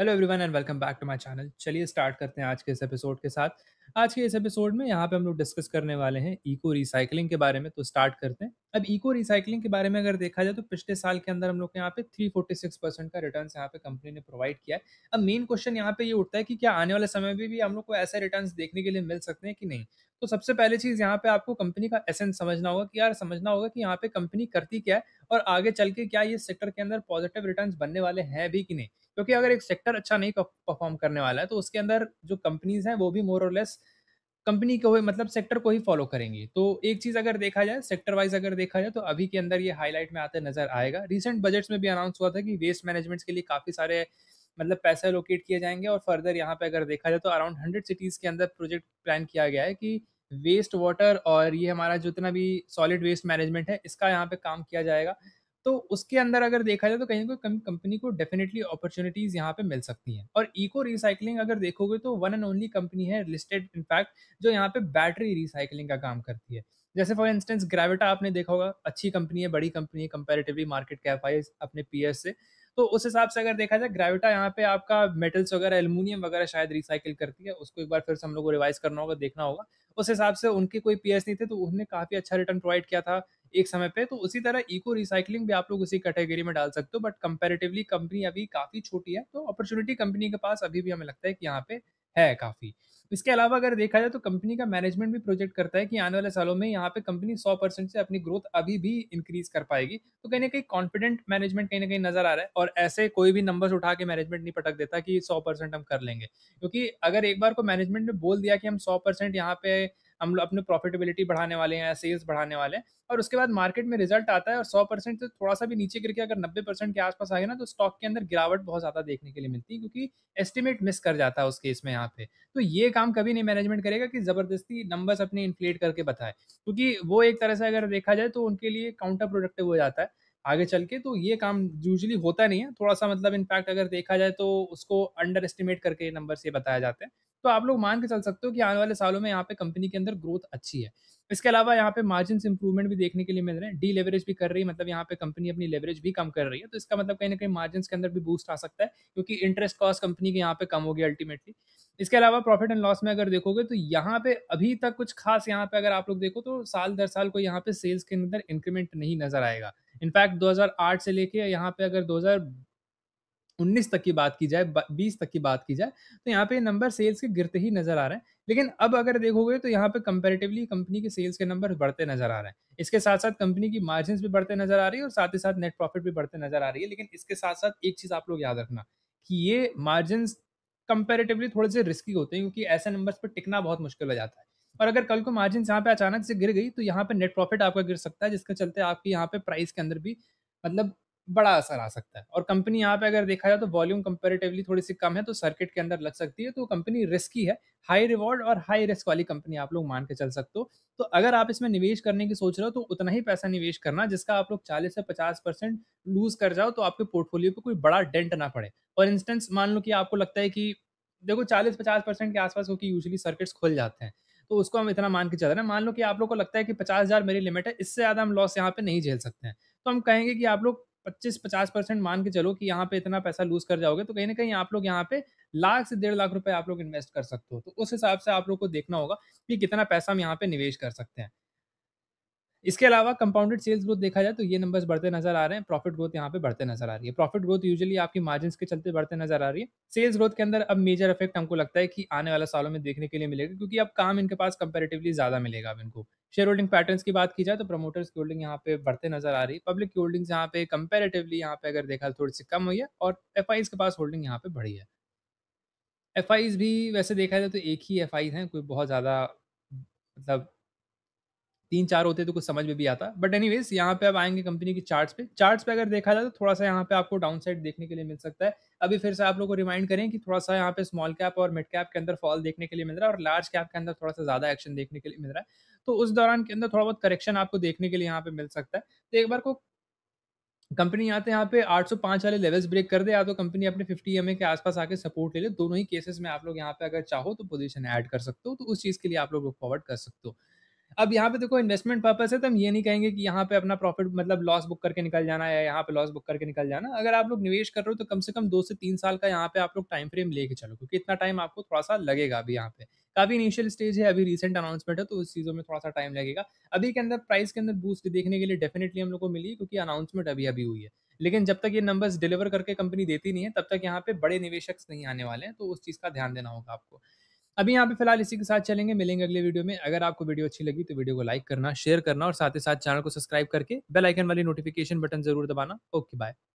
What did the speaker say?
hello everyone and welcome back to my channel चलिए start करते हैं आज के इस एपिसोड के साथ आज के इस एपिसोड में यहाँ पे हम लोग डिस्कस करने वाले हैं इको रिसाइकलिंग के बारे में तो स्टार्ट करते हैं अब इको रिसाइकलिंग के बारे में अगर देखा जाए तो पिछले साल के अंदर हम लोग यहाँ पे 346 परसेंट का रिटर्न यहाँ पे कंपनी ने प्रोवाइड किया है अब मेन क्वेश्चन यहाँ पे ये यह उठता है कि क्या आने वाले समय में भी, भी हम लोग को ऐसे रिटर्न देखने के लिए मिल सकते हैं कि नहीं तो सबसे पहले चीज़ यहाँ पे आपको कंपनी का एसेंस समझना होगा कि यार समझना होगा कि यहाँ पे कंपनी करती क्या है और आगे चल के क्या ये सेक्टर के अंदर पॉजिटिव रिटर्न्स बनने वाले हैं भी कि नहीं क्योंकि अगर एक सेक्टर अच्छा नहीं परफॉर्म करने वाला है तो उसके अंदर जो कंपनीज हैं वो भी मोर और लेस कंपनी को मतलब सेक्टर को ही फॉलो मतलब करेंगी तो एक चीज़ अगर देखा जाए सेक्टर वाइज अगर देखा जाए तो अभी के अंदर ये हाईलाइट में आते नजर आएगा रिसेंट बजट में भी अनाउंस हुआ था कि वेस्ट मैनेजमेंट के लिए काफ़ी सारे मतलब पैसे लोकेट किए जाएंगे और फर्दर यहाँ पे अगर देखा जाए तो अराउंड हंड्रेड सिटीज़ के अंदर प्रोजेक्ट प्लान किया गया है कि वेस्ट वाटर और ये हमारा जितना भी सॉलिड वेस्ट मैनेजमेंट है इसका यहाँ पे काम किया जाएगा तो उसके अंदर अगर देखा जाए तो कहीं ना कहीं कंपनी को डेफिनेटली अपॉर्चुनिटीज यहाँ पे मिल सकती हैं और इको रिसाइकलिंग अगर देखोगे तो वन एंड ओनली कंपनी है लिस्टेड इनफैक्ट जो यहाँ पे बैटरी रिसाइकलिंग का काम करती है जैसे फॉर इंस्टेंस ग्रेविटा आपने देखा होगा अच्छी कंपनी है बड़ी कंपनी है कंपेरेटिवली मार्केट कैफ आई अपने पीएस से तो उस हिसाब से अगर देखा जाए ग्रेविटा यहाँ पे आपका मेटल्स वगैरह एल्यूमिनियम वगैरह शायद रिसाइकिल करती है उसको एक बार फिर से हम लोग को रिवाइज करना होगा देखना होगा उस हिसाब से उनके कोई पीएस नहीं थे तो उन्होंने काफी अच्छा रिटर्न प्रोवाइड किया था एक समय पे तो उसी तरह इको रिसाइकलिंग भी आप लोग उसी कैटेगरी में डाल सकते हो बट कंपेरेटिवली कंपनी अभी काफी छोटी है तो अपॉर्चुनिटी कंपनी के पास अभी भी हमें लगता है कि यहाँ पे है काफ़ी इसके अलावा अगर देखा जाए तो कंपनी का मैनेजमेंट भी प्रोजेक्ट करता है कि आने वाले सालों में यहाँ पे कंपनी 100 परसेंट से अपनी ग्रोथ अभी भी इंक्रीज कर पाएगी तो कहीं ना कहीं कॉन्फिडेंट मैनेजमेंट कहीं ना कहीं नजर आ रहा है और ऐसे कोई भी नंबर्स उठा के मैनेजमेंट नहीं पटक देता कि सौ परसेंट हम कर लेंगे क्योंकि अगर एक बार को मैनेजमेंट ने बोल दिया कि हम सौ परसेंट यहाँ पे हम लोग अपने प्रॉफिटेबिलिटी बढ़ाने वाले हैं सेल्स बढ़ाने वाले हैं और उसके बाद मार्केट में रिजल्ट आता है और सौ परसेंट से थोड़ा सा भी नीचे गिर के अगर नब्बे परसेंट के आसपास आएगा ना तो स्टॉक के अंदर गिरावट बहुत ज़्यादा देखने के लिए मिलती है क्योंकि एस्टिमेट मिस कर जाता है उस केस में यहाँ पे तो ये काम कभी नहीं मैनेजमेंट करेगा कि ज़बरदस्ती नंबर्स अपने इन्फ्लेट करके बताए क्योंकि वो एक तरह से अगर देखा जाए तो उनके लिए काउंटर प्रोडक्टिव हो जाता है आगे चल के तो ये काम यूजली होता नहीं है थोड़ा सा मतलब इनफैक्ट अगर देखा जाए तो उसको अंडर एस्टिमेट करके नंबर से बताया जाता है तो आप लोग मान के चल सकते हो कि आने वाले सालों में यहाँ पे कंपनी के अंदर ग्रोथ अच्छी है इसके अलावा यहाँ पे मार्जिन इंप्रूवमेंट भी देखने के लिए मिल रहे हैं डी लेवरेज भी कर रही है मतलब यहाँ पे कंपनी अपनी लेवरेज भी कम कर रही है तो इसका मतलब कहीं ना कहीं मार्जिन के अंदर भी बूस्ट आ सकता है क्योंकि इंटरेस्ट कॉस्ट कंपनी के यहाँ पे कम होगी अल्टीमेटली इसके अलावा प्रॉफिट एंड लॉस में अगर देखोगे तो यहाँ पे अभी तक कुछ खास यहाँ पे अगर आप लोग देखो तो साल दर साल को यहाँ पे सेल्स के अंदर इंक्रीमेंट नहीं नजर आएगा इनफैक्ट 2008 से लेके यहाँ पे अगर 2019 तक की बात की जाए 20 तक की बात की जाए तो यहाँ पे नंबर सेल्स के गिरते ही नजर आ रहे हैं लेकिन अब अगर देखोगे तो यहाँ पे कंपेरेटिवली कंपनी के सेल्स के नंबर बढ़ते नजर आ रहे हैं इसके साथ साथ कंपनी की मार्जिन भी बढ़ते नजर आ रही है और साथ ही साथ नेट प्रॉफिट भी बढ़ते नजर आ रही है लेकिन इसके साथ साथ एक चीज आप लोग याद रखना कि ये मार्जिन कंपेरेटिवली थोड़े से रिस्की होते हैं क्योंकि ऐसे नंबर्स पर टिकना बहुत मुश्किल हो जाता है और अगर कल को मार्जिन यहाँ पे अचानक से गिर गई तो यहाँ पे नेट प्रॉफिट आपका गिर सकता है जिसके चलते आपकी यहाँ पे प्राइस के अंदर भी मतलब बड़ा असर आ सकता है और कंपनी यहाँ पे अगर देखा जाए तो वॉल्यूम कंपेरेटिवली थोड़ी सी कम है तो सर्किट के अंदर लग सकती है तो कंपनी रिस्की है हाई रिवॉर्ड और हाई रिस्क वाली कंपनी आप लोग मान के चल सकते हो तो अगर आप इसमें निवेश करने की सोच रहे हो तो उतना ही पैसा निवेश करना जिसका आप लोग चालीस से पचास परसेंट लूज कर जाओ तो आपके पोर्टफोलियो पर कोई बड़ा डेंट ना पड़े फॉर इंस्टेंस मान लो कि आपको लगता है कि देखो चालीस पचास परसेंट के आसपास क्योंकि यूजली सर्किट्स खुल जाते हैं तो उसको हम इतना मान के चल रहे हैं मान लो कि आप लोग को लगता है कि पचास हज़ार मेरी लिमिट है इससे ज़्यादा हम लॉस यहाँ पे नहीं झेल सकते हैं तो हम कहेंगे कि आप लोग पच्चीस पचास परसेंट मान के चलो कि यहाँ पे इतना पैसा लूज कर जाओगे तो कहीं ना कहीं आप लोग यहाँ पे लाख से डेढ़ लाख रुपए आप लोग इन्वेस्ट कर सकते हो तो उस हिसाब से आप लोग को देखना होगा कि कितना पैसा हम यहाँ पे निवेश कर सकते हैं इसके अलावा कंपाउंडेड सेल्स ग्रोथ देखा जाए तो ये नंबर्स बढ़ते नजर आ रहे हैं प्रॉफिट ग्रोथ यहाँ पे बढ़ते नजर आ रही है प्रॉफिट ग्रोथ यूजुअली आपकी मार्जिन के चलते बढ़ते नजर आ रही है सेल्स ग्रोथ के अंदर अब मेजर इफेक्ट हमको लगता है कि आने वाले सालों में देखने के लिए मिलेगा क्योंकि अब काम इनके पास कंपेरेटिवली ज्यादा मिलेगा अब इनको शेयर होल्डिंग पैटर्न की बात की जाए तो प्रमोटर्स की होल्डिंग यहाँ पे बढ़ते नजर आ रही है पब्लिक की होल्डिंग यहाँ पे कंपेरेटिवली यहाँ पे अगर देखा तो थोड़ी सी कम हुई है और एफ के पास होल्डिंग यहाँ पे बढ़ी है एफ भी वैसे देखा जाए तो एक ही एफ हैं कोई बहुत ज़्यादा मतलब तीन चार होते तो कुछ समझ में भी आता बट एनी वेज यहाँ पे अब आएंगे कंपनी की चार्ट्स पे चार्ट्स पे अगर देखा जाए तो थोड़ा सा यहाँ पे आपको डाउन साइड देखने के लिए मिल सकता है अभी फिर से आप लोग को रिमाइंड करें कि थोड़ा सा यहाँ पे स्मॉल कैप और मिड कैप के अंदर फॉल देखने के लिए मिल रहा है और लार्ज कैप के अंदर थोड़ा सा ज्यादा एक्शन देखने के लिए मिल रहा है तो उस दौरान के अंदर थोड़ा बहुत करेक्शन आपको देखने के लिए यहाँ पे मिल सकता है तो एक बार को कंपनी तो यहाँ पे यहाँ पे 805 वाले लेवल्स ब्रेक कर दे या तो कंपनी अपने 50 एम के आसपास आके सपोर्ट ले ले दोनों ही केसेस में आप लोग यहाँ पे अगर चाहो तो पोजीशन ऐड कर सकते हो तो उस चीज़ के लिए आप लोग फॉरवर्ड कर सकते हो अब यहाँ पे देखो इन्वेस्टमेंट पर्पज है तो हम ये नहीं कहेंगे कि यहाँ पे अपना प्रॉफिट मतलब लॉस बुक करके निकल जाना या यहाँ पे लॉस बुक करके निकल जाना अगर आप लोग निवेश कर रहे हो तो कम से कम दो से तीन साल का यहाँ पे आप लोग टाइम फ्रेम लेके चलो क्योंकि इतना टाइम आपको थोड़ा सा लगेगा अभी यहाँ पे काफी इनिशियल स्टेज है अभी रिसेंट अनाउंसमेंट है तो उस चीज़ों में थोड़ा सा टाइम लगेगा अभी के अंदर प्राइस के अंदर बूस्ट देखने के लिए डेफिनेटली हम लोग को मिली क्योंकि अनाउंसमेंट अभी अभी हुई है लेकिन जब तक ये नंबर्स डिलीवर करके कंपनी देती नहीं है तब तक यहाँ पे बड़े निवेशक नहीं आने वाले हैं तो उस चीज़ का ध्यान देना होगा आपको अभी यहाँ पे फिलहाल इसी के साथ चलेंगे मिलेंगे अगले वीडियो में अगर आपको वीडियो अच्छी लगी तो वीडियो को लाइक करना शेयर करना और साथ ही साथ चैनल को सब्सक्राइब करके बेल आइकन वाली नोटिफिकेशन बटन जरूर दबाना ओके बाय